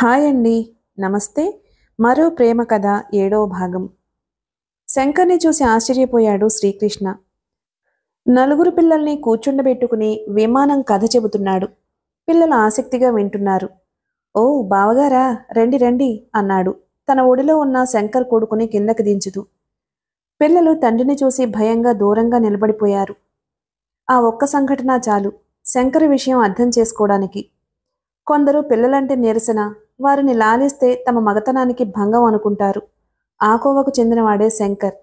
hi అండి నమస్తే మరో ప్రేమ కథ ఏడో భాగం శంకర్ని చూసి ఆశ్చర్యపోయాడు శ్రీకృష్ణ నలుగురు పిల్లల్ని కూర్చుండబెట్టుకుని విమానం కథ చెబుతున్నాడు పిల్లలు ఆసక్తిగా వింటున్నారు ఓ బావగారా రండి రండి అన్నాడు తన ఒడిలో ఉన్న శంకర్ కొడుకుని కిందకి దించుతూ పిల్లలు తండ్రిని చూసి భయంగా దూరంగా నిలబడిపోయారు ఆ ఒక్క సంఘటన చాలు శంకర్ విషయం అర్థం చేసుకోవడానికి కొందరు పిల్లలంటే నిరసన వారిని లాలిస్తే తమ మగతనానికి భంగం అనుకుంటారు ఆకోవకు చెందినవాడే శంకర్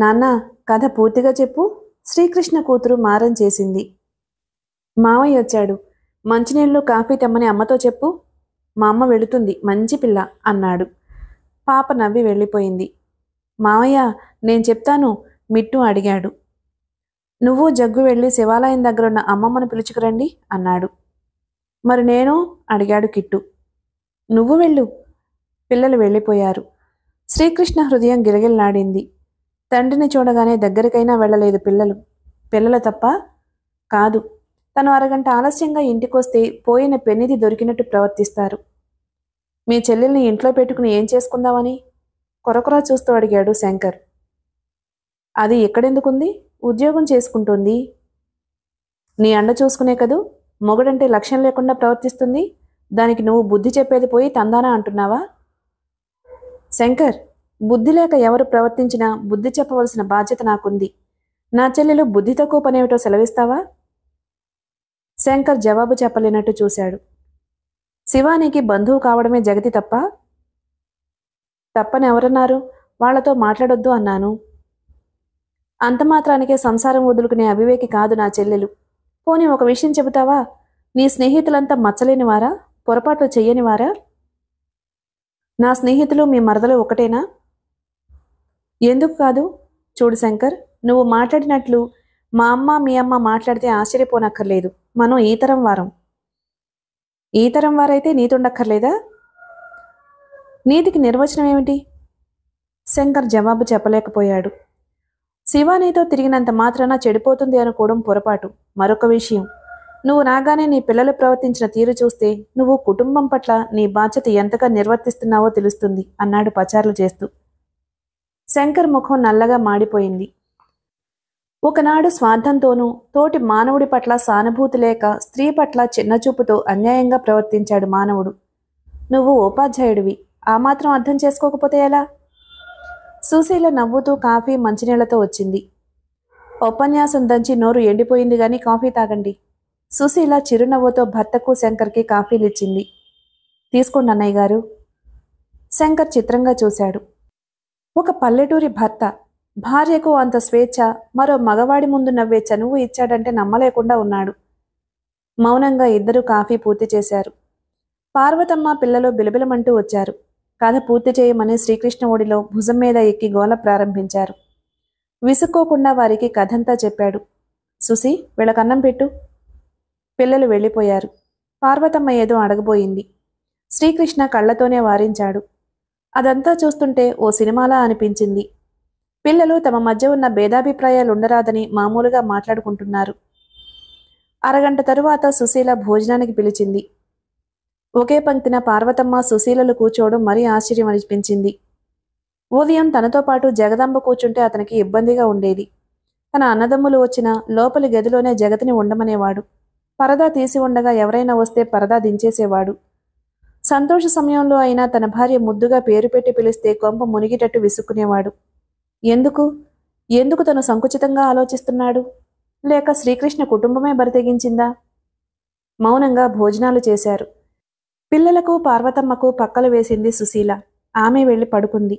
నాన్న కథ పూర్తిగా చెప్పు శ్రీకృష్ణ కూతురు మారం చేసింది మామయ్య వచ్చాడు మంచినీళ్ళు కాఫీ తెమ్మని అమ్మతో చెప్పు మా అమ్మ వెళుతుంది మంచి పిల్ల అన్నాడు పాప నవ్వి వెళ్ళిపోయింది మామయ్య నేను చెప్తాను మిట్టు అడిగాడు నువ్వు జగ్గు వెళ్ళి శివాలయం దగ్గర ఉన్న అమ్మమ్మను పిలుచుకురండి అన్నాడు మరి నేను అడిగాడు కిట్టు నువ్వు వెళ్ళు పిల్లలు వెళ్ళిపోయారు శ్రీకృష్ణ హృదయం గిరగిల్లాడింది తండ్రిని చూడగానే దగ్గరికైనా వెళ్ళలేదు పిల్లలు పిల్లలు తప్ప కాదు తను అరగంట ఆలస్యంగా ఇంటికొస్తే పోయిన పెన్నిది దొరికినట్టు ప్రవర్తిస్తారు మీ చెల్లెల్ని ఇంట్లో పెట్టుకుని ఏం చేసుకుందామని కొరకొర చూస్తూ అడిగాడు శంకర్ అది ఎక్కడెందుకుంది ఉద్యోగం చేసుకుంటుంది నీ అండ చూసుకునే కదూ మొగడంటే లక్ష్యం లేకుండా ప్రవర్తిస్తుంది దానికి నువ్వు బుద్ధి చెప్పేది పోయి తందానా అంటున్నావా శంకర్ బుద్ధి లేక ఎవరు ప్రవర్తించినా బుద్ధి చెప్పవలసిన బాధ్యత నాకుంది నా చెల్లెలు బుద్ధి తక్కువ పనేమిటో సెలవిస్తావా శంకర్ జవాబు చెప్పలేనట్టు చూశాడు శివానికి బంధువు కావడమే జగతి తప్ప తప్పని ఎవరన్నారు వాళ్లతో మాట్లాడొద్దు అన్నాను అంత మాత్రానికే సంసారం వదులుకునే అవివేకి కాదు నా చెల్లెలు పోనీ ఒక విషయం చెబుతావా నీ స్నేహితులంతా మచ్చలేని వారా పొరపాట్లు చెయ్యని వారా నా స్నేహితులు మీ మరదలు ఒకటేనా ఎందుకు కాదు చూడు శంకర్ నువ్వు మాట్లాడినట్లు మా అమ్మ మీ అమ్మ మాట్లాడితే ఆశ్చర్యపోనక్కర్లేదు మనం ఈ తరం వారం ఈ తరం వారైతే నీతుండక్కర్లేదా నీతికి నిర్వచనం ఏమిటి శంకర్ జవాబు చెప్పలేకపోయాడు శివానీతో తిరిగినంత మాత్రాన చెడిపోతుంది అనుకోవడం పొరపాటు మరొక విషయం నువ్వు రాగానే నీ పిల్లలు ప్రవర్తించిన తీరు చూస్తే నువ్వు కుటుంబం పట్ల నీ బాధ్యత ఎంతగా నిర్వర్తిస్తున్నావో తెలుస్తుంది అన్నాడు పచారులు చేస్తూ శంకర్ ముఖం నల్లగా మాడిపోయింది ఒకనాడు స్వార్థంతోనూ తోటి మానవుడి పట్ల సానుభూతి లేక స్త్రీ పట్ల చిన్నచూపుతో అన్యాయంగా ప్రవర్తించాడు మానవుడు నువ్వు ఉపాధ్యాయుడివి ఆ మాత్రం అర్థం చేసుకోకపోతే ఎలా సుశీల నవ్వుతూ కాఫీ మంచినీళ్లతో వచ్చింది ఉపన్యాసం దంచి నోరు ఎండిపోయింది కానీ కాఫీ తాగండి సుశీల చిరునవ్వుతో భర్తకు శంకర్కి కాఫీలిచ్చింది తీసుకోండి అన్నయ్య గారు శంకర్ చిత్రంగా చూశాడు ఒక పల్లెటూరి భర్త భార్యకు అంత స్వేచ్ఛ మరో మగవాడి ముందు నవ్వే చనువు ఇచ్చాడంటే నమ్మలేకుండా ఉన్నాడు మౌనంగా ఇద్దరు కాఫీ పూర్తి చేశారు పార్వతమ్మ పిల్లలు బిలబిలమంటూ వచ్చారు కథ పూర్తి చేయమని శ్రీకృష్ణ ఒడిలో భుజం మీద ఎక్కి గోల ప్రారంభించారు విసుక్కోకుండా వారికి కథంతా చెప్పాడు సుసి వీళ్ళకన్నం పెట్టు పిల్లలు వెళ్ళిపోయారు పార్వతమ్మ ఏదో అడగబోయింది శ్రీకృష్ణ కళ్ళతోనే వారించాడు అదంతా చూస్తుంటే ఓ సినిమాలా అనిపించింది పిల్లలు తమ మధ్య ఉన్న భేదాభిప్రాయాలు ఉండరాదని మామూలుగా మాట్లాడుకుంటున్నారు అరగంట తరువాత సుశీల భోజనానికి పిలిచింది ఒకే పంక్తిన పార్వతమ్మ సుశీలలు కూర్చోవడం మరీ ఆశ్చర్యం అనిపించింది ఉదయం తనతో పాటు జగదంబ కూర్చుంటే అతనికి ఇబ్బందిగా ఉండేది తన అన్నదమ్ములు వచ్చిన లోపలి గదిలోనే జగతిని ఉండమనేవాడు పరదా తీసి ఉండగా ఎవరైనా వస్తే పరదా దించేసేవాడు సంతోష సమయంలో అయినా తన భార్య ముద్దుగా పేరు పెట్టి పిలిస్తే కొంప మునిగిటట్టు విసుక్కునేవాడు ఎందుకు ఎందుకు తను సంకుచితంగా ఆలోచిస్తున్నాడు లేక శ్రీకృష్ణ కుటుంబమే బరితెగించిందా మౌనంగా భోజనాలు చేశారు పిల్లలకు పార్వతమ్మకు పక్కలు వేసింది సుశీల ఆమె వెళ్ళి పడుకుంది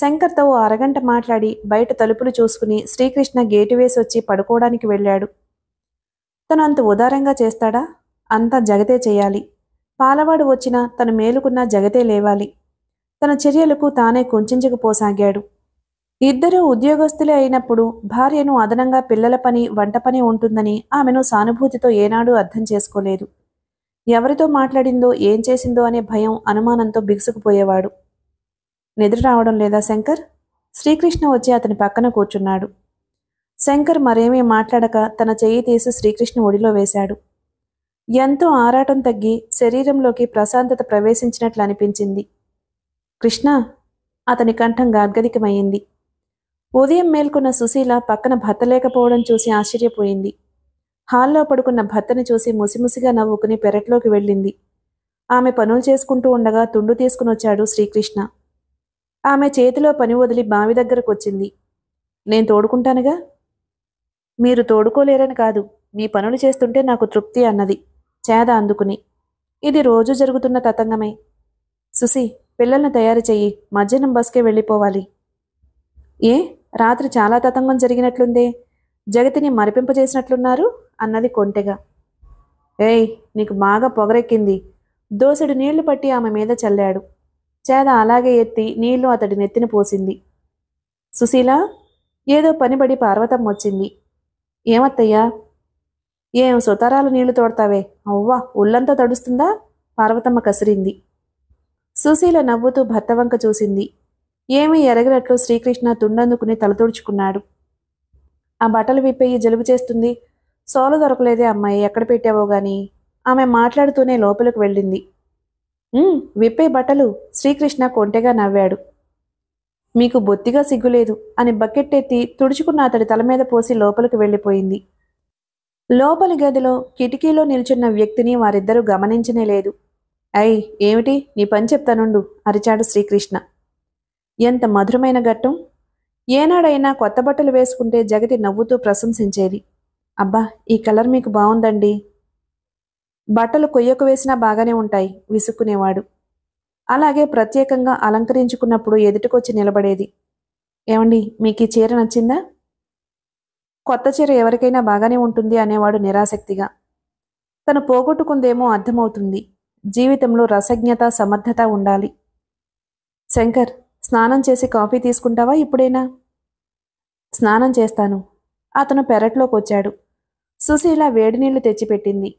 శంకర్తో అరగంట మాట్లాడి బయట తలుపులు చూసుకుని శ్రీకృష్ణ గేటు వేసి వచ్చి పడుకోవడానికి వెళ్ళాడు తను అంత ఉదారంగా చేస్తాడా అంతా జగతే చేయాలి పాలవాడు వచ్చినా తను మేలుకున్నా జగతే లేవాలి తన చర్యలకు తానే కుంచకపోసాగాడు ఇద్దరూ ఉద్యోగస్తులే అయినప్పుడు భార్యను అదనంగా పిల్లల పని వంట పని ఉంటుందని ఆమెను సానుభూతితో ఏనాడూ అర్థం చేసుకోలేదు ఎవరితో మాట్లాడిందో ఏం చేసిందో అనే భయం అనుమానంతో బిగుసుకుపోయేవాడు నిద్ర రావడం లేదా శంకర్ శ్రీకృష్ణ వచ్చి అతని పక్కన కూర్చున్నాడు శంకర్ మరేమీ మాట్లాడక తన చెయ్యి తీసి శ్రీకృష్ణ ఒడిలో వేశాడు ఎంతో ఆరాటం తగ్గి శరీరంలోకి ప్రశాంతత ప్రవేశించినట్లు అనిపించింది కృష్ణ అతని కంఠం గాద్గదికమైంది ఉదయం మేల్కొన్న సుశీల పక్కన భర్త లేకపోవడం చూసి ఆశ్చర్యపోయింది హాల్లో పడుకున్న భర్తని చూసి ముసిముసిగా నవ్వుకుని పెరట్లోకి వెళ్ళింది ఆమె పనులు చేసుకుంటూ ఉండగా తుండు తీసుకునొచ్చాడు శ్రీకృష్ణ ఆమె చేతిలో పని వదిలి బావి దగ్గరకు వచ్చింది నేను తోడుకుంటానుగా మీరు తోడుకోలేరని కాదు మీ పనులు చేస్తుంటే నాకు తృప్తి అన్నది చేద అందుకుని ఇది రోజు జరుగుతున్న తతంగమే సుసి పిల్లల్ని తయారు చెయ్యి మధ్యాహ్నం బస్కే వెళ్ళిపోవాలి ఏ రాత్రి చాలా తతంగం జరిగినట్లుందే జగతిని మరిపింపజేసినట్లున్నారు అన్నది కొంటెగా ఏయ్ నీకు బాగా పొగరెక్కింది దోసెడు నీళ్లు పట్టి ఆమె మీద చల్లాడు చేద అలాగే ఎత్తి నీళ్లు అతడి నెత్తిన పోసింది సుశీల ఏదో పనిబడి పార్వతం వచ్చింది ఏమత్తయ్యా ఏం సుతారాలు నీళ్లు తోడతావే అవ్వా ఒళ్ళంతా తడుస్తుందా పార్వతమ్మ కసిరింది సుశీల నవ్వుతూ భర్త వంక చూసింది ఏమీ ఎరగినట్లు శ్రీకృష్ణ తుండందుకుని తలతుడుచుకున్నాడు ఆ బట్టలు విప్పేయి జలుబు చేస్తుంది సోలు దొరకలేదే అమ్మాయి ఎక్కడ పెట్టావో గాని ఆమె మాట్లాడుతూనే లోపలికి వెళ్ళింది విప్పే బట్టలు శ్రీకృష్ణ కొంటెగా నవ్వాడు మీకు బొత్తిగా సిగ్గులేదు అని బకెట్ ఎత్తి తుడుచుకున్న అతడి తల మీద పోసి లోపలికి వెళ్ళిపోయింది లోపలి గదిలో కిటికీలో నిల్చున్న వ్యక్తిని వారిద్దరూ గమనించనే లేదు అయ్ ఏమిటి నీ పని చెప్తానుండు అరిచాడు శ్రీకృష్ణ ఎంత మధురమైన ఘట్టం ఏనాడైనా కొత్త బట్టలు వేసుకుంటే జగతి నవ్వుతూ ప్రశంసించేది అబ్బా ఈ కలర్ మీకు బాగుందండి బట్టలు కొయ్యకు వేసినా బాగానే ఉంటాయి విసుక్కునేవాడు అలాగే ప్రత్యేకంగా అలంకరించుకున్నప్పుడు ఎదుటికొచ్చి నిలబడేది ఏమండి మీకు ఈ చీర నచ్చిందా కొత్త చీర ఎవరికైనా బాగానే ఉంటుంది అనేవాడు నిరాసక్తిగా తను పోగొట్టుకుందేమో అర్థమవుతుంది జీవితంలో రసజ్ఞత సమర్థత ఉండాలి శంకర్ స్నానం చేసి కాఫీ తీసుకుంటావా ఇప్పుడేనా స్నానం చేస్తాను అతను పెరట్లోకి వచ్చాడు సుశీల వేడి నీళ్లు తెచ్చిపెట్టింది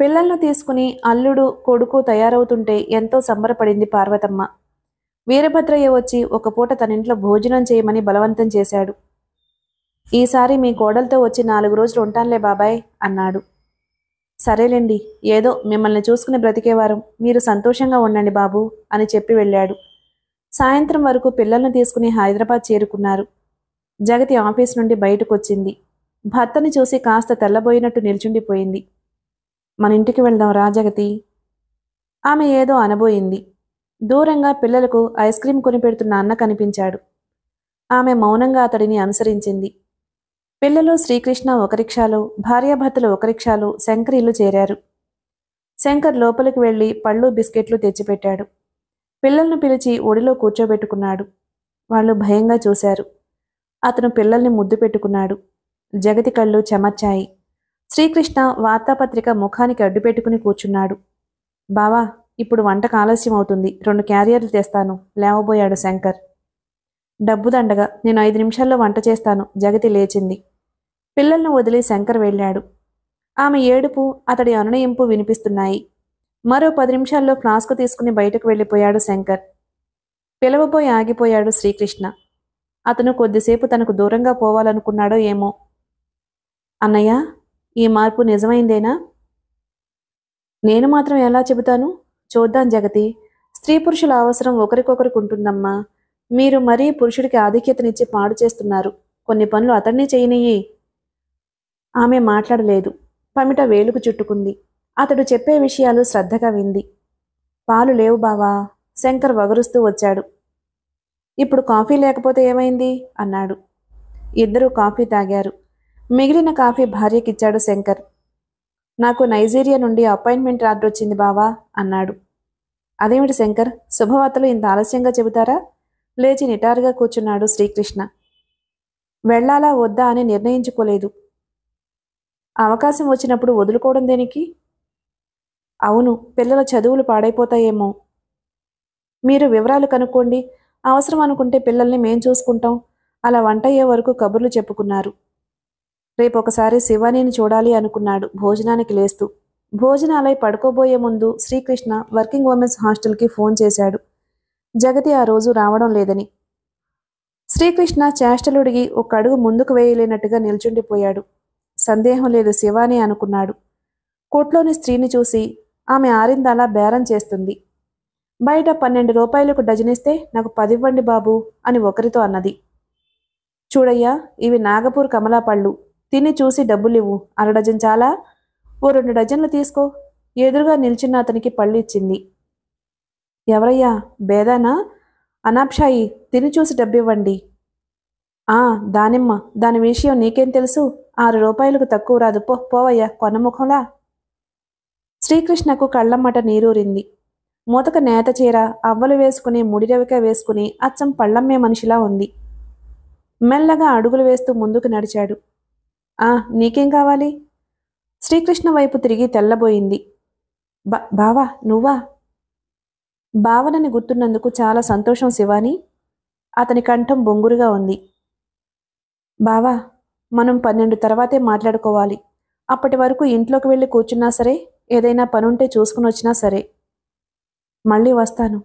పిల్లలను తీసుకుని అల్లుడు కొడుకు తయారవుతుంటే ఎంతో సంబరపడింది పార్వతమ్మ వీరభద్రయ్య వచ్చి ఒక పూట తనింట్లో భోజనం చేయమని బలవంతం చేశాడు ఈసారి మీ కోడలతో వచ్చి నాలుగు రోజులు ఉంటానులే బాబాయ్ అన్నాడు సరేలేండి ఏదో మిమ్మల్ని చూసుకుని బ్రతికేవారం మీరు సంతోషంగా ఉండండి బాబు అని చెప్పి వెళ్ళాడు సాయంత్రం వరకు పిల్లల్ని తీసుకుని హైదరాబాద్ చేరుకున్నారు జగతి ఆఫీస్ నుండి బయటకొచ్చింది భర్తని చూసి కాస్త తెల్లబోయినట్టు నిల్చుండిపోయింది మన ఇంటికి వెళ్దాం రాజగతి ఆమె ఏదో అనబోయింది దూరంగా పిల్లలకు ఐస్ క్రీం కొనిపెడుతున్న అన్న కనిపించాడు ఆమె మౌనంగా అతడిని అనుసరించింది పిల్లలు శ్రీకృష్ణ ఒక రిక్షాలో భార్యాభర్తలు ఒక రిక్షాలో శంకర్ ఇల్లు చేరారు శంకర్ లోపలికి వెళ్ళి పళ్ళు బిస్కెట్లు తెచ్చిపెట్టాడు పిల్లలను పిలిచి ఒడిలో కూర్చోబెట్టుకున్నాడు వాళ్ళు భయంగా చూశారు అతను పిల్లల్ని ముద్దు పెట్టుకున్నాడు జగతి కళ్ళు చెమర్చాయి శ్రీకృష్ణ వార్తాపత్రిక ముఖానికి అడ్డుపెట్టుకుని కూర్చున్నాడు బావా ఇప్పుడు వంటకు ఆలస్యం అవుతుంది రెండు క్యారియర్లు తెస్తాను లేవబోయాడు శంకర్ డబ్బు దండగా నేను ఐదు నిమిషాల్లో వంట చేస్తాను జగతి లేచింది పిల్లలను వదిలి శంకర్ వెళ్ళాడు ఆమె ఏడుపు అతడి అనునయింపు వినిపిస్తున్నాయి మరో పది నిమిషాల్లో ఫ్లాస్క్ తీసుకుని బయటకు వెళ్ళిపోయాడు శంకర్ పిలవబోయి ఆగిపోయాడు శ్రీకృష్ణ అతను కొద్దిసేపు తనకు దూరంగా పోవాలనుకున్నాడో ఏమో అన్నయ్య ఈ మార్పు నిజమైందేనా నేను మాత్రం ఎలా చెబుతాను చూద్దాం జగతి స్త్రీ పురుషుల అవసరం ఒకరికొకరికి ఉంటుందమ్మా మీరు మరీ పురుషుడికి ఆధిక్యతనిచ్చి పాడు చేస్తున్నారు కొన్ని పనులు అతన్ని చేయనియ్యి ఆమె మాట్లాడలేదు పమిట వేలుకు చుట్టుకుంది అతడు చెప్పే విషయాలు శ్రద్ధగా వింది పాలు లేవు బావా శంకర్ వగరుస్తూ వచ్చాడు ఇప్పుడు కాఫీ లేకపోతే ఏమైంది అన్నాడు ఇద్దరూ కాఫీ తాగారు మిగిలిన కాఫీ భార్యకిచ్చాడు శంకర్ నాకు నైజీరియా నుండి అపాయింట్మెంట్ ఆర్డర్ వచ్చింది బావా అన్నాడు అదేమిటి శంకర్ శుభవార్తలు ఇంత ఆలస్యంగా చెబుతారా లేచి నిటారుగా కూర్చున్నాడు శ్రీకృష్ణ వెళ్ళాలా వద్దా అని నిర్ణయించుకోలేదు అవకాశం వచ్చినప్పుడు వదులుకోవడం దేనికి అవును పిల్లల చదువులు పాడైపోతాయేమో మీరు వివరాలు కనుక్కోండి అవసరం అనుకుంటే పిల్లల్ని మేం చూసుకుంటాం అలా వంట అయ్యే వరకు కబుర్లు చెప్పుకున్నారు రేపు ఒకసారి శివానీని చూడాలి అనుకున్నాడు భోజనానికి లేస్తూ భోజనాలై పడుకోబోయే ముందు శ్రీకృష్ణ వర్కింగ్ ఉమెన్స్ హాస్టల్కి ఫోన్ చేశాడు జగతి ఆ రోజు రావడం లేదని శ్రీకృష్ణ చేష్టలుడిగి ఒక అడుగు ముందుకు వేయలేనట్టుగా నిల్చుండిపోయాడు సందేహం లేదు శివానే అనుకున్నాడు కోట్లోని స్త్రీని చూసి ఆమె ఆరిందలా బేరం చేస్తుంది బయట పన్నెండు రూపాయలకు డజనిస్తే నాకు పదివ్వండి బాబు అని ఒకరితో అన్నది చూడయ్యా ఇవి నాగపూర్ కమలా పళ్ళు తిని చూసి డబ్బులు ఇవ్వు అర డజన్ చాలా ఓ రెండు డజన్లు తీసుకో ఎదురుగా నిల్చున్న అతనికి పళ్ళు ఇచ్చింది ఎవరయ్యా బేదానా అనాప్షాయి తిని చూసి డబ్బివ్వండి ఆ దానిమ్మ దాని విషయం నీకేం తెలుసు ఆరు రూపాయలకు తక్కువ రాదు పో పోవయ్యా కొనముఖంలా శ్రీకృష్ణకు కళ్ళమ్మట నీరూరింది మూతక నేత చీర అవ్వలు వేసుకుని ముడిరవిక వేసుకుని అచ్చం పళ్ళమ్మే మనిషిలా ఉంది మెల్లగా అడుగులు వేస్తూ ముందుకు నడిచాడు ఆ నీకేం కావాలి శ్రీకృష్ణ వైపు తిరిగి తెల్లబోయింది బా బావా నువ్వా భావనని గుర్తున్నందుకు చాలా సంతోషం శివాని అతని కంఠం బొంగురుగా ఉంది బావా మనం పన్నెండు తర్వాతే మాట్లాడుకోవాలి అప్పటి వరకు ఇంట్లోకి వెళ్ళి కూర్చున్నా సరే ఏదైనా పనుంటే చూసుకుని వచ్చినా సరే మళ్ళీ వస్తాను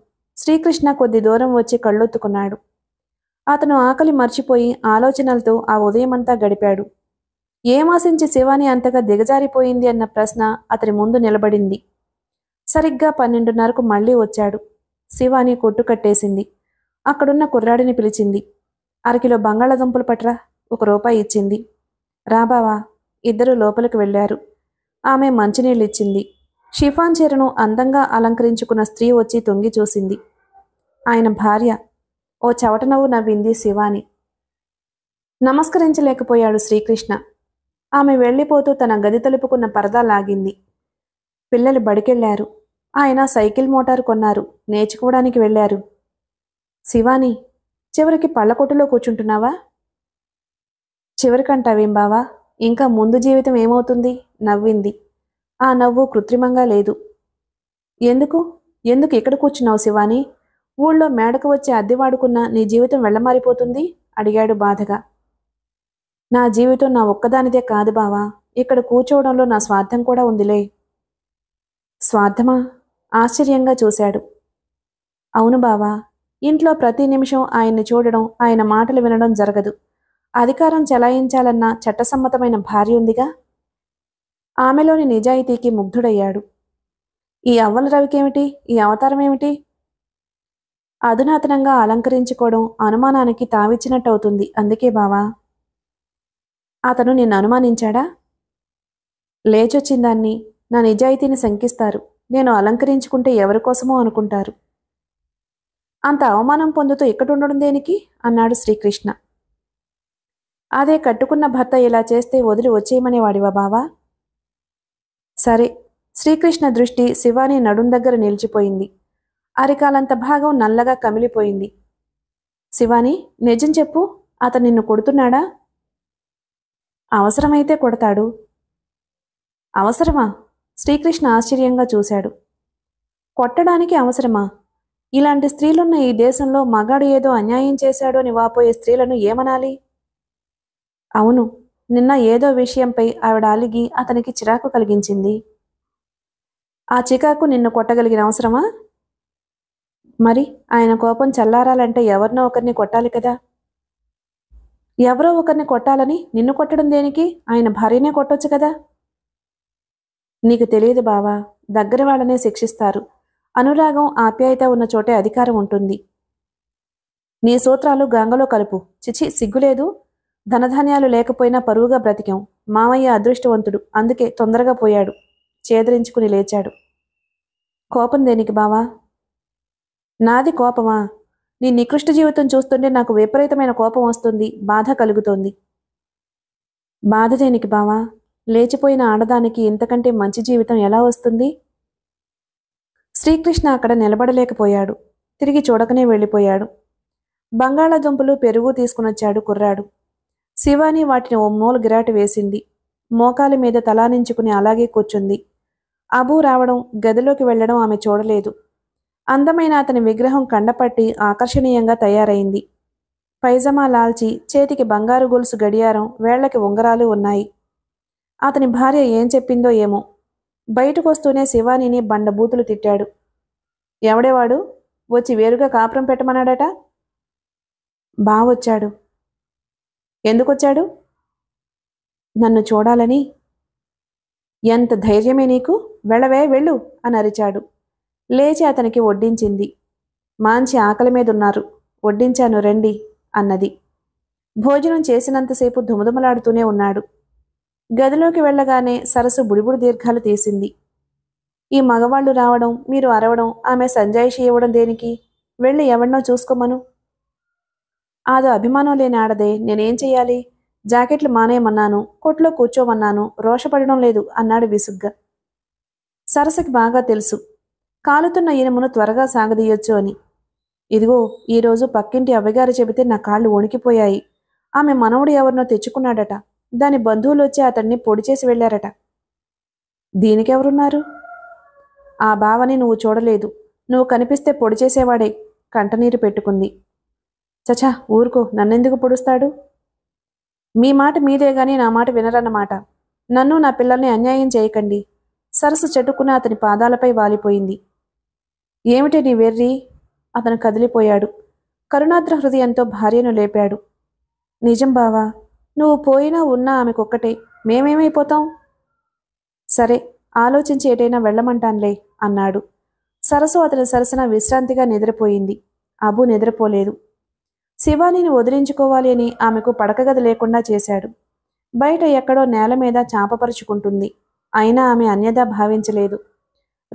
శ్రీకృష్ణ కొద్ది దూరం వచ్చి కళ్ళొత్తుకున్నాడు అతను ఆకలి మర్చిపోయి ఆలోచనలతో ఆ ఉదయమంతా గడిపాడు ఏమాశించి శివాని అంతగా దిగజారిపోయింది అన్న ప్రశ్న అతని ముందు నిలబడింది సరిగ్గా పన్నెండున్నరకు మళ్ళీ వచ్చాడు శివాని కొట్టు కట్టేసింది అక్కడున్న కుర్రాడిని పిలిచింది అరకిలో బంగాళదుంపలు పట్రా ఒక రూపాయి ఇచ్చింది రాబావా ఇద్దరు లోపలికి వెళ్ళారు ఆమె మంచినీళ్ళు ఇచ్చింది షిఫాన్ చీరను అందంగా అలంకరించుకున్న స్త్రీ వచ్చి తొంగి చూసింది ఆయన భార్య ఓ చవటనవ్వు నవ్వింది శివాని నమస్కరించలేకపోయాడు శ్రీకృష్ణ ఆమె వెళ్ళిపోతూ తన గది తలుపుకున్న పరదా లాగింది పిల్లలు బడికెళ్లారు ఆయన సైకిల్ మోటార్ కొన్నారు నేర్చుకోవడానికి వెళ్ళారు శివాని చివరికి పళ్ళకొట్టులో కూర్చుంటున్నావా చివరికంటావేం బావా ఇంకా ముందు జీవితం ఏమవుతుంది నవ్వింది ఆ నవ్వు కృత్రిమంగా లేదు ఎందుకు ఎందుకు ఇక్కడ కూర్చున్నావు శివాని ఊళ్ళో మేడకు వచ్చి అద్దె వాడుకున్న నీ జీవితం వెళ్ళమారిపోతుంది అడిగాడు బాధగా నా జీవితం నా ఒక్కదానిదే కాదు బావా ఇక్కడ కూర్చోవడంలో నా స్వార్థం కూడా ఉందిలే స్వార్థమా ఆశ్చర్యంగా చూశాడు అవును బావా ఇంట్లో ప్రతి నిమిషం ఆయన్ని చూడడం ఆయన మాటలు వినడం జరగదు అధికారం చెలాయించాలన్న చట్టసమ్మతమైన భార్య ఉందిగా ఆమెలోని నిజాయితీకి ముగ్ధుడయ్యాడు ఈ అవ్వల రవికేమిటి ఈ అవతారం ఏమిటి అధునాతనంగా అలంకరించుకోవడం అనుమానానికి తావిచ్చినట్టు అవుతుంది అందుకే బావా అతను నిన్ను అనుమానించాడా లేచొచ్చిందాన్ని నా నిజాయితీని శంకిస్తారు నేను అలంకరించుకుంటే ఎవరి కోసమో అనుకుంటారు అంత అవమానం పొందుతూ ఇక్కడుండడం దేనికి అన్నాడు శ్రీకృష్ణ అదే కట్టుకున్న భర్త ఇలా చేస్తే వదిలి వచ్చేయమనేవాడివా బావా సరే శ్రీకృష్ణ దృష్టి శివాని నడుం దగ్గర నిలిచిపోయింది అరికాలంత భాగం నల్లగా కమిలిపోయింది శివాని నిజం చెప్పు అతను నిన్ను కొడుతున్నాడా అవసరమైతే కొడతాడు అవసరమా శ్రీకృష్ణ ఆశ్చర్యంగా చూశాడు కొట్టడానికి అవసరమా ఇలాంటి స్త్రీలున్న ఈ దేశంలో మగాడు ఏదో అన్యాయం చేశాడో అని వాపోయే స్త్రీలను ఏమనాలి అవును నిన్న ఏదో విషయంపై ఆవిడ అలిగి అతనికి చిరాకు కలిగించింది ఆ చికాకు నిన్ను కొట్టగలిగిన అవసరమా మరి ఆయన కోపం చల్లారాలంటే ఎవరినో ఒకరిని కొట్టాలి కదా ఎవరో ఒకరిని కొట్టాలని నిన్ను కొట్టడం దేనికి ఆయన భార్యనే కొట్టొచ్చు కదా నీకు తెలియదు బావా దగ్గర వాళ్ళనే శిక్షిస్తారు అనురాగం ఆప్యాయత ఉన్న చోటే అధికారం ఉంటుంది నీ సూత్రాలు గంగలో కలుపు చిచి సిగ్గులేదు ధనధాన్యాలు లేకపోయినా పరువుగా బ్రతికాం మామయ్య అదృష్టవంతుడు అందుకే తొందరగా పోయాడు చేదరించుకుని లేచాడు కోపం దేనికి బావా నాది కోపమా నీ నికృష్ట జీవితం చూస్తుంటే నాకు విపరీతమైన కోపం వస్తుంది బాధ కలుగుతోంది బాధ దేనికి బావా లేచిపోయిన ఆడదానికి ఇంతకంటే మంచి జీవితం ఎలా వస్తుంది శ్రీకృష్ణ అక్కడ నిలబడలేకపోయాడు తిరిగి చూడకనే వెళ్ళిపోయాడు బంగాళాదుంపలు పెరుగు తీసుకునొచ్చాడు కుర్రాడు శివాని వాటిని ఓ మూల గిరాటి వేసింది మోకాలి మీద తలానించుకుని అలాగే కూర్చుంది అబూ రావడం గదిలోకి వెళ్లడం ఆమె చూడలేదు అందమైన అతని విగ్రహం కండపట్టి ఆకర్షణీయంగా తయారైంది పైజమా లాల్చి చేతికి బంగారు గొలుసు గడియారం వేళ్లకి ఉంగరాలు ఉన్నాయి అతని భార్య ఏం చెప్పిందో ఏమో బయటకొస్తూనే శివానీని బండబూతులు తిట్టాడు ఎవడేవాడు వచ్చి వేరుగా కాపురం పెట్టమన్నాడట బావొచ్చాడు ఎందుకొచ్చాడు నన్ను చూడాలని ఎంత ధైర్యమే నీకు వెళ్ళవే వెళ్ళు అని అరిచాడు లేచి అతనికి వడ్డించింది మాంచి ఆకలి మీద ఉన్నారు వడ్డించాను రండి అన్నది భోజనం చేసినంతసేపు దుమదుమలాడుతూనే ఉన్నాడు గదిలోకి వెళ్ళగానే సరస్సు బుడిబుడి దీర్ఘాలు తీసింది ఈ మగవాళ్ళు రావడం మీరు అరవడం ఆమె సంజాయిషి ఇవ్వడం దేనికి వెళ్ళి ఎవడనో చూసుకోమను ఆదో అభిమానం లేని ఆడదే నేనేం చెయ్యాలి జాకెట్లు మానేయమన్నాను కొట్లో కూర్చోమన్నాను రోషపడడం లేదు అన్నాడు విసుగ్గా సరసకి బాగా తెలుసు కాలుతున్న ఇనుమును త్వరగా సాగదీయొచ్చు అని ఇదిగో ఈరోజు పక్కింటి అవ్వగారు చెబితే నా కాళ్ళు వణికిపోయాయి ఆమె మనవడు ఎవరినో తెచ్చుకున్నాడట దాని బంధువులు వచ్చి అతన్ని పొడి చేసి వెళ్ళారట దీనికెవరున్నారు ఆ బావని నువ్వు చూడలేదు నువ్వు కనిపిస్తే పొడి చేసేవాడే కంటనీరు పెట్టుకుంది చచా ఊరుకో నన్నెందుకు పొడుస్తాడు మీ మాట మీదే గాని నా మాట వినరన్నమాట నన్ను నా పిల్లల్ని అన్యాయం చేయకండి సరస్సు చెట్టుకున్న అతని పాదాలపై వాలిపోయింది ఏమిటి నీ వెర్రి అతను కదిలిపోయాడు కరుణాద్ర హృదయంతో భార్యను లేపాడు నిజం బావా నువ్వు పోయినా ఉన్నా ఆమెకొక్కటే మేమేమైపోతాం సరే ఆలోచించి ఏటైనా వెళ్ళమంటానులే అన్నాడు సరసు అతని సరసన విశ్రాంతిగా నిద్రపోయింది అబు నిద్రపోలేదు శివానీని వదిలించుకోవాలి అని ఆమెకు పడకగది లేకుండా చేశాడు బయట ఎక్కడో నేల మీద చాపపరుచుకుంటుంది అయినా ఆమె అన్యదా భావించలేదు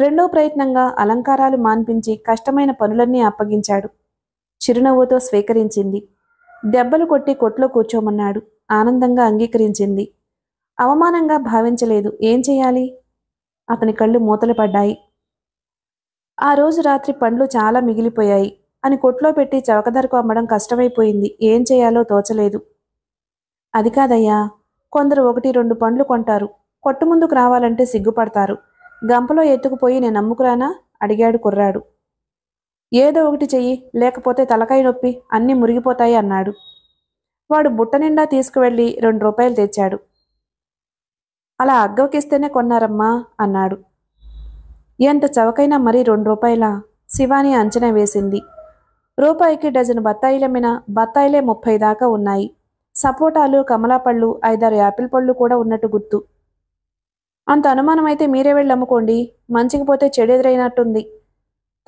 రెండో ప్రయత్నంగా అలంకారాలు మాన్పించి కష్టమైన పనులన్నీ అప్పగించాడు చిరునవ్వుతో స్వీకరించింది దెబ్బలు కొట్టి కొట్లో కూర్చోమన్నాడు ఆనందంగా అంగీకరించింది అవమానంగా భావించలేదు ఏం చేయాలి అతని కళ్ళు మూతలు పడ్డాయి ఆ రోజు రాత్రి పండ్లు చాలా మిగిలిపోయాయి అని కొట్లో పెట్టి చవకధరకు అమ్మడం కష్టమైపోయింది ఏం చేయాలో తోచలేదు అది కాదయ్యా కొందరు ఒకటి రెండు పండ్లు కొంటారు కొట్టు ముందుకు రావాలంటే సిగ్గుపడతారు గంపలో ఎత్తుకుపోయి నేను నమ్ముకురానా అడిగాడు కుర్రాడు ఏదో ఒకటి చెయ్యి లేకపోతే తలకాయ నొప్పి అన్నీ మురిగిపోతాయి అన్నాడు వాడు బుట్ట నిండా తీసుకువెళ్ళి రెండు రూపాయలు తెచ్చాడు అలా అగ్గవకిస్తేనే కొన్నారమ్మా అన్నాడు ఎంత చవకైనా మరీ రెండు రూపాయల శివాని అంచనా వేసింది రూపాయికి డజన్ బత్తాయిలమ్మిన బత్తాయిలే ముప్పై దాకా ఉన్నాయి సపోటాలు కమలాపళ్ళు ఐదారు యాపిల్ పళ్ళు కూడా ఉన్నట్టు గుర్తు అంత అనుమానం అయితే మీరే వెళ్ళి అమ్ముకోండి మంచికి పోతే చెడెదురైనట్టుంది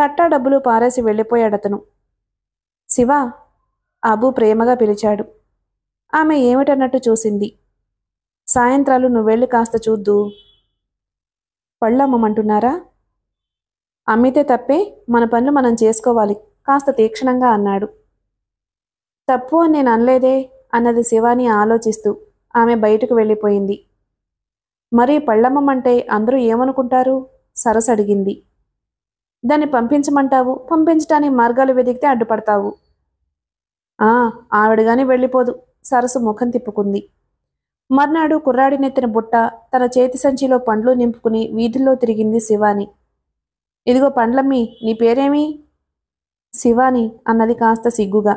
తట్టా డబ్బులు పారేసి వెళ్ళిపోయాడు అతను శివ అబు ప్రేమగా పిలిచాడు ఆమె ఏమిటన్నట్టు చూసింది సాయంత్రాలు నువ్వెళ్ళి కాస్త చూద్దు పళ్ళమ్మమంటున్నారా అమ్మితే తప్పే మన పనులు మనం చేసుకోవాలి కాస్త తీక్షణంగా అన్నాడు తప్పు అని నేను అనలేదే అన్నది శివాని ఆలోచిస్తూ ఆమె బయటకు వెళ్ళిపోయింది మరి పళ్ళమ్మమంటే అందరూ ఏమనుకుంటారు సరస్ అడిగింది దాన్ని పంపించమంటావు పంపించడానికి మార్గాలు వెతికితే అడ్డుపడతావు ఆ ఆవిడగాని వెళ్ళిపోదు సరసు ముఖం తిప్పుకుంది మర్నాడు కుర్రాడి నెత్తిన బుట్ట తన చేతి సంచిలో పండ్లు నింపుకుని వీధుల్లో తిరిగింది శివాని ఇదిగో పండ్లమ్మి నీ పేరేమి శివాని అన్నది కాస్త సిగ్గుగా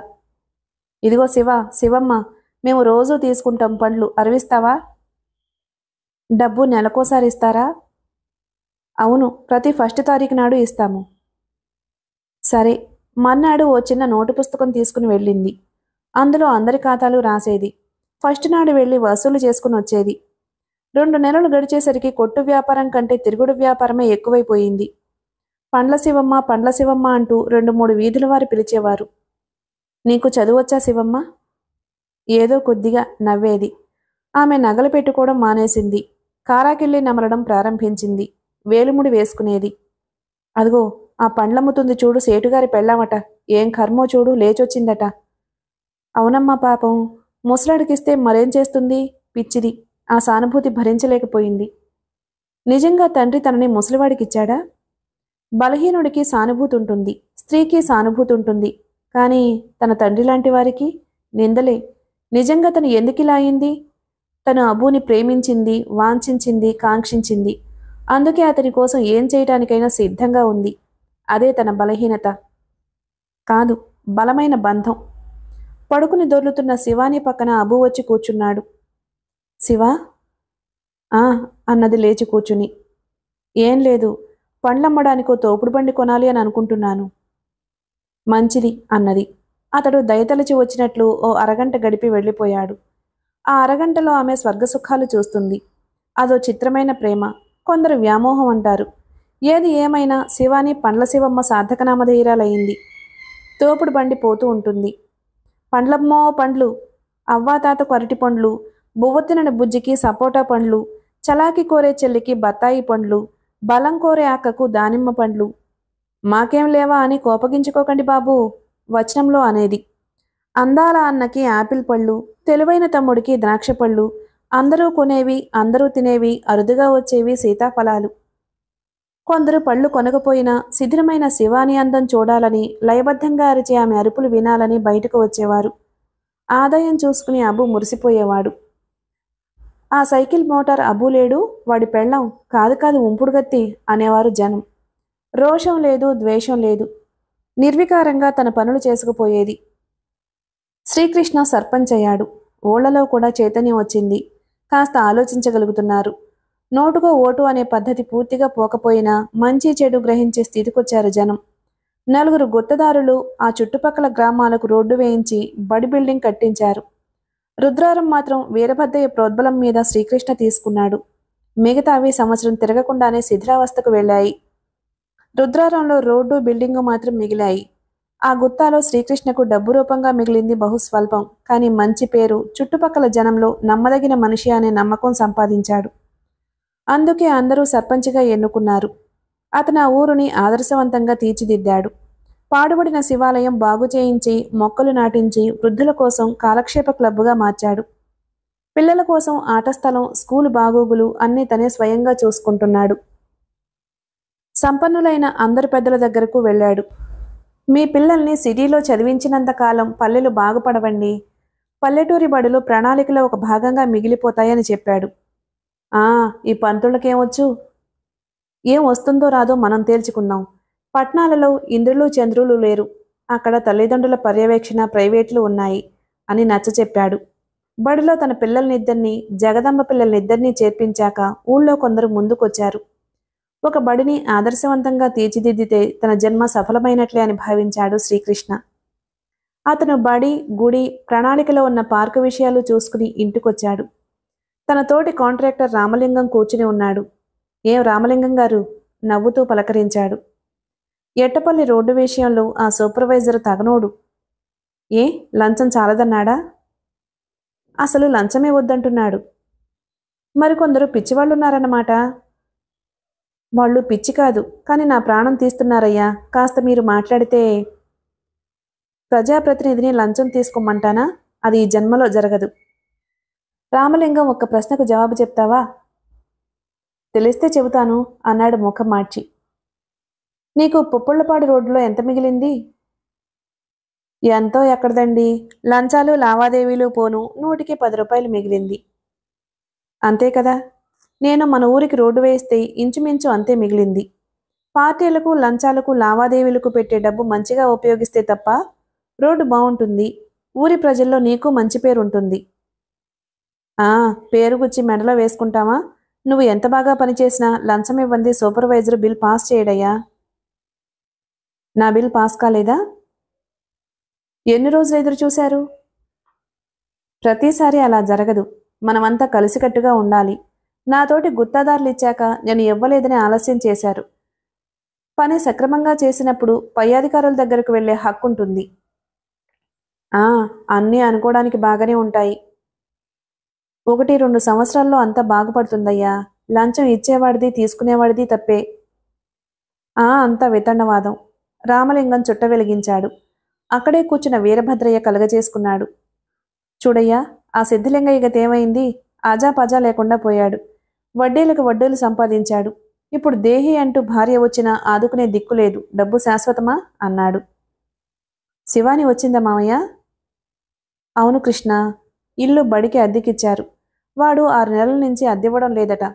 ఇదిగో శివ శివమ్మ మేము రోజూ తీసుకుంటాం పండ్లు అరవిస్తావా డబ్బు నెలకోసారి ఇస్తారా అవును ప్రతి ఫస్ట్ తారీఖు నాడు ఇస్తాము సరే మన్నాడు ఓ చిన్న నోటు పుస్తకం తీసుకుని వెళ్ళింది అందులో అందరి ఖాతాలు రాసేది ఫస్ట్ నాడు వెళ్ళి వసూలు చేసుకుని వచ్చేది రెండు నెలలు గడిచేసరికి కొట్టు వ్యాపారం కంటే తిరుగుడు వ్యాపారమే ఎక్కువైపోయింది పండ్ల శివమ్మ పండ్ల శివమ్మ అంటూ రెండు మూడు వీధుల వారు పిలిచేవారు నీకు చదువొచ్చా శివమ్మ ఏదో కొద్దిగా నవ్వేది ఆమె నగలు పెట్టుకోవడం మానేసింది కారాకెళ్ళి నమలడం ప్రారంభించింది వేలుముడి వేసుకునేది అదిగో ఆ పండ్లమ్ముతుంది చూడు సేటుగారి పెళ్ళామట ఏం కర్మో చూడు లేచొచ్చిందట అవునమ్మా పాపం ముసలాడికిస్తే మరేం చేస్తుంది పిచ్చిది ఆ సానుభూతి భరించలేకపోయింది నిజంగా తండ్రి తనని ముసలివాడికిచ్చాడా బలహీనుడికి సానుభూతి ఉంటుంది స్త్రీకి సానుభూతి ఉంటుంది కానీ తన తండ్రి లాంటి వారికి నిందలే నిజంగా తను ఎందుకిలా అయింది తను అబుని ప్రేమించింది వాంఛించింది కాంక్షించింది అందుకే అతని కోసం ఏం చేయటానికైనా సిద్ధంగా ఉంది అదే తన బలహీనత కాదు బలమైన బంధం పడుకుని దొర్లుతున్న శివాని పక్కన అబు వచ్చి కూర్చున్నాడు శివ ఆ అన్నది లేచి కూర్చుని ఏం లేదు పండ్లమ్మడానికో తోపుడు బండి కొనాలి అని అనుకుంటున్నాను మంచిది అన్నది అతడు దయతలచి వచ్చినట్లు ఓ అరగంట గడిపి వెళ్ళిపోయాడు ఆ అరగంటలో ఆమె స్వర్గసుఖాలు చూస్తుంది అదో చిత్రమైన ప్రేమ కొందరు వ్యామోహం అంటారు ఏది ఏమైనా శివాని పండ్ల శివమ్మ సాధకనామధైరాలయ్యింది తోపుడు బండి పోతూ ఉంటుంది పండ్లమ్మో పండ్లు అవ్వాతాతకు అరటి పండ్లు బువ్వతినని బుజ్జికి సపోటా పండ్లు చలాకి కోరే చెల్లికి బత్తాయి పండ్లు బలం కోరే ఆకకు దానిమ్మ పండ్లు మాకేం లేవా అని కోపగించుకోకండి బాబు వచనంలో అనేది అందాల అన్నకి యాపిల్ పళ్ళు తెలివైన తమ్ముడికి ద్రాక్షపళ్ళు అందరూ కొనేవి అందరూ తినేవి అరుదుగా వచ్చేవి సీతాఫలాలు కొందరు పళ్ళు కొనకపోయినా శిథిరమైన శివాని అందం చూడాలని లయబద్ధంగా అరిచే ఆమె అరుపులు వినాలని బయటకు వచ్చేవారు ఆదాయం చూసుకుని అబు మురిసిపోయేవాడు ఆ సైకిల్ మోటార్ అబు లేడు వాడి పెళ్ళం కాదు కాదు ఉంపుడుగత్తి అనేవారు జనం రోషం లేదు ద్వేషం లేదు నిర్వికారంగా తన పనులు చేసుకుపోయేది శ్రీకృష్ణ సర్పంచ్ అయ్యాడు ఓళ్లలో కూడా చైతన్యం వచ్చింది కాస్త ఆలోచించగలుగుతున్నారు నోటుగా ఓటు అనే పద్ధతి పూర్తిగా పోకపోయినా మంచి చెడు గ్రహించే స్థితికొచ్చారు జనం నలుగురు గుత్తదారులు ఆ చుట్టుపక్కల గ్రామాలకు రోడ్డు వేయించి బడి బిల్డింగ్ కట్టించారు రుద్రారం మాత్రం వీరభద్రయ్య ప్రోద్బలం మీద శ్రీకృష్ణ తీసుకున్నాడు మిగతావి సంవత్సరం తిరగకుండానే శిథిరావస్థకు వెళ్ళాయి రుద్రారంలో రోడ్డు బిల్డింగు మాత్రం మిగిలాయి ఆ గుత్తాలో శ్రీకృష్ణకు డబ్బు రూపంగా మిగిలింది బహుస్వల్పం కానీ మంచి పేరు చుట్టుపక్కల జనంలో నమ్మదగిన మనిషి అనే నమ్మకం సంపాదించాడు అందుకే అందరూ సర్పంచ్గా ఎన్నుకున్నారు అతను ఆ ఊరుని ఆదర్శవంతంగా తీర్చిదిద్దాడు పాడుబడిన శివాలయం బాగు చేయించి మొక్కలు నాటించి వృద్ధుల కోసం కాలక్షేప క్లబ్గా మార్చాడు పిల్లల కోసం ఆట స్థలం స్కూలు బాగోగులు అన్నీ తనే స్వయంగా చూసుకుంటున్నాడు సంపన్నులైన అందరి పెద్దల దగ్గరకు వెళ్ళాడు మీ పిల్లల్ని సిటీలో చదివించినంత కాలం పల్లెలు బాగుపడవండి పల్లెటూరి బడులు ప్రణాళికలో ఒక భాగంగా మిగిలిపోతాయని చెప్పాడు ఆ ఈ పంతులకేమొచ్చు ఏం వస్తుందో రాదో మనం తేల్చుకుందాం పట్నాలలో ఇంద్రులు చంద్రులు లేరు అక్కడ తల్లిదండ్రుల పర్యవేక్షణ ప్రైవేట్లు ఉన్నాయి అని నచ్చ చెప్పాడు బడిలో తన పిల్లలనిద్దరినీ జగదమ్మ పిల్లలనిద్దరినీ చేర్పించాక ఊళ్ళో కొందరు ముందుకొచ్చారు ఒక బడిని ఆదర్శవంతంగా తీర్చిదిద్దితే తన జన్మ సఫలమైనట్లే అని భావించాడు శ్రీకృష్ణ అతను బడి గుడి ప్రణాళికలో ఉన్న పార్కు విషయాలు చూసుకుని ఇంటికొచ్చాడు తన తోటి కాంట్రాక్టర్ రామలింగం కూర్చుని ఉన్నాడు ఏం రామలింగం గారు నవ్వుతూ పలకరించాడు ఎట్టపల్లి రోడ్డు విషయంలో ఆ సూపర్వైజర్ తగనోడు ఏ లంచం చాలదన్నాడా అసలు లంచమే వద్దంటున్నాడు మరికొందరు పిచ్చివాళ్ళున్నారన్నమాట వాళ్ళు పిచ్చి కాదు కానీ నా ప్రాణం తీస్తున్నారయ్యా కాస్త మీరు మాట్లాడితే ప్రజాప్రతినిధిని లంచం తీసుకోమంటానా అది ఈ జన్మలో జరగదు రామలింగం ఒక ప్రశ్నకు జవాబు చెప్తావా తెలిస్తే చెబుతాను అన్నాడు ముఖం మార్చి నీకు పుప్పళ్ళపాడు రోడ్డులో ఎంత మిగిలింది ఎంతో ఎక్కడదండి లంచాలు లావాదేవీలు పోను నూటికి పది రూపాయలు మిగిలింది అంతే కదా నేను మన ఊరికి రోడ్డు వేస్తే ఇంచుమించు అంతే మిగిలింది పార్టీలకు లంచాలకు లావాదేవీలకు పెట్టే డబ్బు మంచిగా ఉపయోగిస్తే తప్ప రోడ్డు బాగుంటుంది ఊరి ప్రజల్లో నీకు మంచి పేరు ఉంటుంది ఆ పేరుగుచ్చి మెడలో వేసుకుంటావా నువ్వు ఎంత బాగా పనిచేసినా లంచం ఇవ్వంది సూపర్వైజర్ బిల్ పాస్ చేయడయ్యా నా బిల్ పాస్ కాలేదా ఎన్ని రోజులు ఎదురు చూశారు ప్రతిసారి అలా జరగదు మనమంతా కలిసికట్టుగా ఉండాలి నాతోటి గుత్తాదారులు ఇచ్చాక నేను ఇవ్వలేదని ఆలస్యం చేశారు పని సక్రమంగా చేసినప్పుడు పై అధికారుల దగ్గరకు వెళ్లే హక్కు ఉంటుంది ఆ అన్నీ అనుకోవడానికి బాగానే ఉంటాయి ఒకటి రెండు సంవత్సరాల్లో అంతా బాగుపడుతుందయ్యా లంచం ఇచ్చేవాడిది తీసుకునేవాడిది తప్పే ఆ అంతా వితండవాదం రామలింగం చుట్ట వెలిగించాడు అక్కడే కూర్చున్న వీరభద్రయ్య కలగజేసుకున్నాడు చూడయ్యా ఆ సిద్ధిలింగయ్య గతేమైంది ఆజాపాజా లేకుండా పోయాడు వడ్డీలకు వడ్డీలు సంపాదించాడు ఇప్పుడు దేహి అంటూ భార్య వచ్చినా ఆదుకునే దిక్కు లేదు డబ్బు శాశ్వతమా అన్నాడు శివాని వచ్చిందా మామయ్య అవును కృష్ణ ఇల్లు బడికి అద్దెకిచ్చారు వాడు ఆరు నెలల నుంచి అద్దెవ్వడం లేదట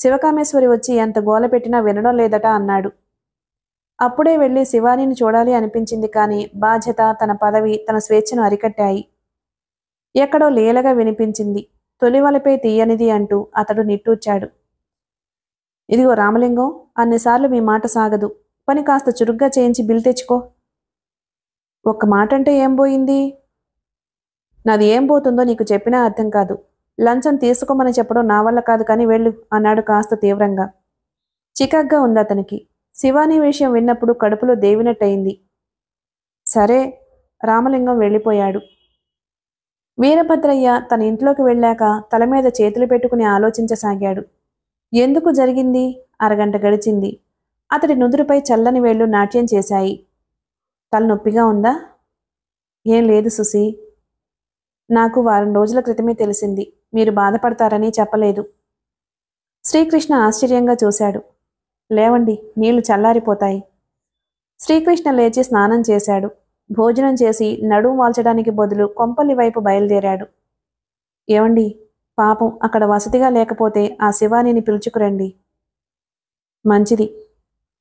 శివకామేశ్వరి వచ్చి ఎంత గోల పెట్టినా వినడం లేదట అన్నాడు అప్పుడే వెళ్ళి శివానిని చూడాలి అనిపించింది కానీ బాధ్యత తన పదవి తన స్వేచ్ఛను అరికట్టాయి ఎక్కడో లీలగా వినిపించింది తొలివలపై తీయనిది అంటూ అతడు నిట్టూర్చాడు ఇదిగో రామలింగం అన్నిసార్లు మీ మాట సాగదు పని కాస్త చురుగ్గా చేయించి బిల్ తెచ్చుకో ఒక్క మాట అంటే ఏం పోయింది నాది ఏం పోతుందో నీకు చెప్పినా అర్థం కాదు లంచం తీసుకోమని చెప్పడం నా వల్ల కాదు కానీ వెళ్ళు అన్నాడు కాస్త తీవ్రంగా చికాగ్గా ఉంది అతనికి శివాని విషయం విన్నప్పుడు కడుపులో దేవినట్టయింది సరే రామలింగం వెళ్ళిపోయాడు వీరభద్రయ్య తన ఇంట్లోకి వెళ్ళాక తల మీద చేతులు పెట్టుకుని ఆలోచించసాగాడు ఎందుకు జరిగింది అరగంట గడిచింది అతడి నుదురుపై చల్లని వేళ్లు నాట్యం చేశాయి తలనొప్పిగా ఉందా ఏం లేదు సుసి నాకు వారం రోజుల క్రితమే తెలిసింది మీరు బాధపడతారని చెప్పలేదు శ్రీకృష్ణ ఆశ్చర్యంగా చూశాడు లేవండి నీళ్లు చల్లారిపోతాయి శ్రీకృష్ణ లేచి స్నానం చేశాడు భోజనం చేసి నడుము వాల్చడానికి బదులు కొంపలి వైపు బయలుదేరాడు ఏమండి పాపం అక్కడ వసతిగా లేకపోతే ఆ శివానిని పిలుచుకురండి మంచిది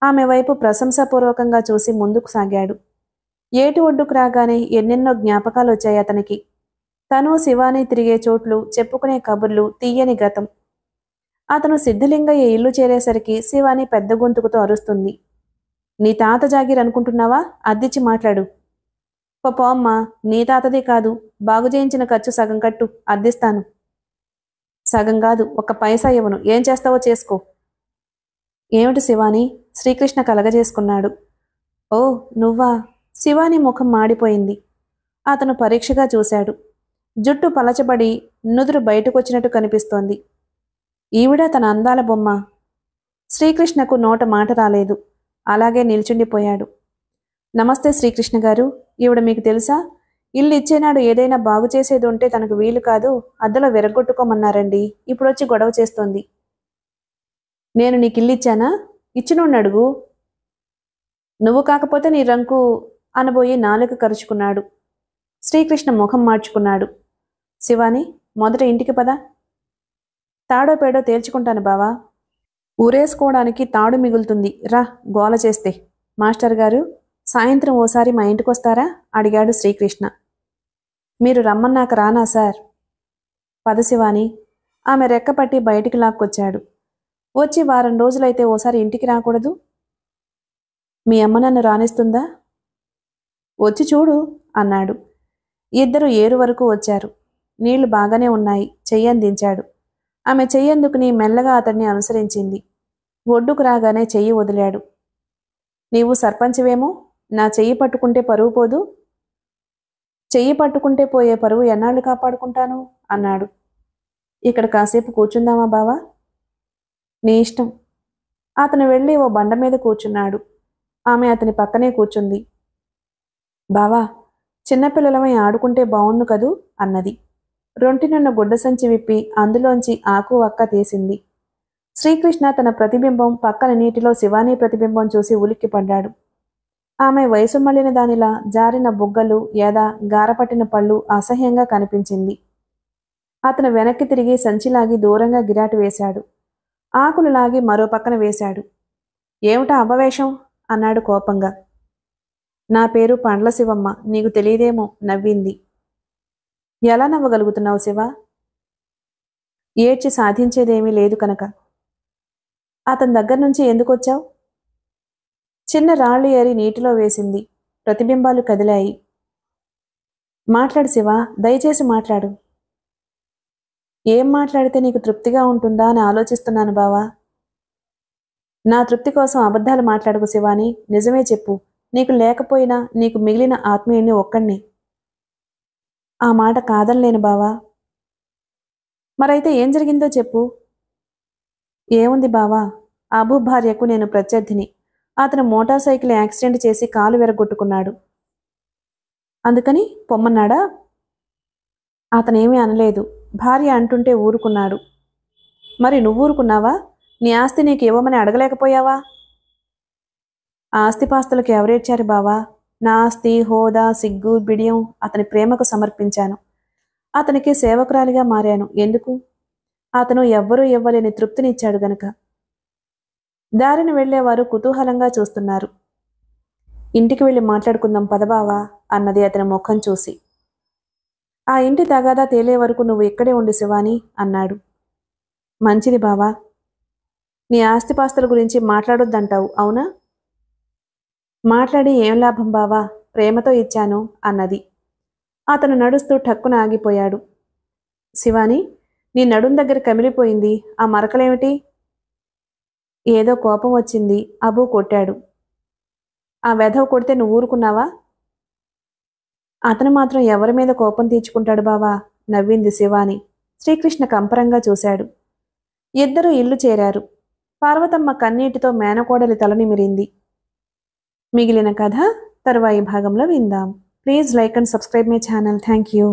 ఆమె వైపు ప్రశంసాపూర్వకంగా చూసి ముందుకు సాగాడు ఏటి ఒడ్డుకు రాగానే ఎన్నెన్నో జ్ఞాపకాలు వచ్చాయి అతనికి తను శివాని తిరిగే చోట్లు చెప్పుకునే కబుర్లు తీయని గతం అతను సిద్ధలింగయ్య ఇల్లు చేరేసరికి శివాని పెద్ద గొంతుకుతో అరుస్తుంది నీ తాత జాగిరనుకుంటున్నావా అద్దిచ్చి మాట్లాడు పాప అమ్మ నీ తాతదే కాదు బాగు చేయించిన ఖర్చు సగం కట్టు అద్దిస్తాను సగం కాదు ఒక పైసా ఇవ్వను ఏం చేస్తావో చేసుకో ఏమిటి శివాని శ్రీకృష్ణ కలగజేసుకున్నాడు ఓ నువ్వా శివాని ముఖం మాడిపోయింది అతను పరీక్షగా చూశాడు జుట్టు పలచబడి నుదురు బయటకొచ్చినట్టు కనిపిస్తోంది ఈవిడ తన అందాల బొమ్మ శ్రీకృష్ణకు నోట మాట రాలేదు అలాగే నిల్చుండిపోయాడు నమస్తే శ్రీకృష్ణ గారు ఈవిడ మీకు తెలుసా ఇల్లు ఇచ్చేనాడు ఏదైనా బాగు చేసేది ఉంటే తనకు వీలు కాదు అద్దలో విరగొట్టుకోమన్నారండి ఇప్పుడు వచ్చి గొడవ చేస్తోంది నేను నీకు ఇల్లు ఇచ్చానా ఇచ్చినోడిని అడుగు నువ్వు కాకపోతే నీ రంకు అనబోయి నాలుక కరుచుకున్నాడు శ్రీకృష్ణ ముఖం మార్చుకున్నాడు శివాని మొదట ఇంటికి పద తాడో పేడో తేల్చుకుంటాను బావా ఊరేసుకోవడానికి తాడు మిగులుతుంది రా గోల చేస్తే మాస్టర్ గారు సాయంత్రం ఓసారి మా ఇంటికి వస్తారా అడిగాడు శ్రీకృష్ణ మీరు రమ్మన్నాక రానా సార్ పదశివాని ఆమె రెక్కపట్టి బయటికి లాక్కొచ్చాడు వచ్చి వారం రోజులైతే ఓసారి ఇంటికి రాకూడదు మీ అమ్మ నన్ను రానిస్తుందా వచ్చి చూడు అన్నాడు ఇద్దరు ఏరు వరకు వచ్చారు నీళ్లు బాగానే ఉన్నాయి చెయ్యందించాడు ఆమె చెయ్యందుకుని మెల్లగా అతన్ని అనుసరించింది ఒడ్డుకు రాగానే చెయ్యి వదిలాడు నీవు సర్పంచివేమో నా చెయ్యి పట్టుకుంటే పరువు పోదు చెయ్యి పట్టుకుంటే పోయే పరువు ఎన్నాళ్ళు కాపాడుకుంటాను అన్నాడు ఇక్కడ కాసేపు కూర్చుందామా బావా నీ ఇష్టం అతను వెళ్ళి ఓ బండ మీద కూర్చున్నాడు ఆమె అతని పక్కనే కూర్చుంది బావా చిన్నపిల్లలమై ఆడుకుంటే బావుండు కదూ అన్నది రొంటినున్న గుడ్డ సంచి విప్పి అందులోంచి ఆకు వక్క తీసింది శ్రీకృష్ణ తన ప్రతిబింబం పక్కన నీటిలో శివానీ ప్రతిబింబం చూసి ఉలిక్కి పడ్డాడు ఆమె వయసు మళ్ళిన దానిలా జారిన బుగ్గలు ఏదా గారపట్టిన పళ్ళు అసహ్యంగా కనిపించింది అతను వెనక్కి తిరిగి సంచిలాగి దూరంగా గిరాటు వేశాడు ఆకులు లాగి మరో పక్కన వేశాడు ఏమిటా అపవేశం అన్నాడు కోపంగా నా పేరు పండ్ల శివమ్మ నీకు తెలియదేమో నవ్వింది ఎలా నవ్వగలుగుతున్నావు శివ ఏడ్చి సాధించేదేమీ లేదు కనుక అతని దగ్గర నుంచి ఎందుకు వచ్చావు చిన్న రాళ్ళు ఏరి నీటిలో వేసింది ప్రతిబింబాలు కదిలాయి మాట్లాడు శివ దయచేసి మాట్లాడు ఏం మాట్లాడితే నీకు తృప్తిగా ఉంటుందా అని ఆలోచిస్తున్నాను బావా నా తృప్తి కోసం అబద్ధాలు మాట్లాడకు శివాని నిజమే చెప్పు నీకు లేకపోయినా నీకు మిగిలిన ఆత్మీయుని ఒక్కడిని ఆ మాట కాదనలేను బావా మరైతే ఏం జరిగిందో చెప్పు ఏముంది బావా అబు భార్యకు నేను ప్రత్యర్థిని అతను మోటార్ సైకిల్ యాక్సిడెంట్ చేసి కాలు విరగొట్టుకున్నాడు అందుకని పొమ్మన్నాడా అతనేమీ అనలేదు భార్య అంటుంటే ఊరుకున్నాడు మరి నువ్వు ఊరుకున్నావా నీ ఆస్తి నీకు ఇవ్వమని అడగలేకపోయావా ఆస్తిపాస్తులకు ఎవరేడ్చారు బావా నా ఆస్తి హోదా సిగ్గు బిడియం అతని ప్రేమకు సమర్పించాను అతనికి సేవకురాలిగా మారాను ఎందుకు అతను ఎవ్వరూ ఇవ్వలేని తృప్తినిచ్చాడు గనక దారిని వెళ్లేవారు కుతూహలంగా చూస్తున్నారు ఇంటికి వెళ్ళి మాట్లాడుకుందాం పదబావా అన్నది అతని ముఖం చూసి ఆ ఇంటి తగాదా తేలే వరకు నువ్వు ఇక్కడే ఉండు శివాని అన్నాడు మంచిది బావా నీ ఆస్తిపాస్తుల గురించి మాట్లాడొద్దంటావు అవునా మాట్లాడి ఏం లాభం బావా ప్రేమతో ఇచ్చాను అన్నది అతను నడుస్తూ ఠక్కున ఆగిపోయాడు శివాని నీ నడుం దగ్గర కమిలిపోయింది ఆ మరకలేమిటి ఏదో కోపం వచ్చింది అబూ కొట్టాడు ఆ వెధవ కొడితే నువ్వు ఊరుకున్నావా అతను మాత్రం ఎవరి మీద కోపం తీర్చుకుంటాడు బావా నవ్వింది శివాని శ్రీకృష్ణ కంపరంగా చూశాడు ఇద్దరూ ఇల్లు చేరారు పార్వతమ్మ కన్నీటితో మేనకోడలి తలనిమిరింది మిగిలిన కథ తరువాయి భాగంలో విందాం please like and subscribe my channel thank you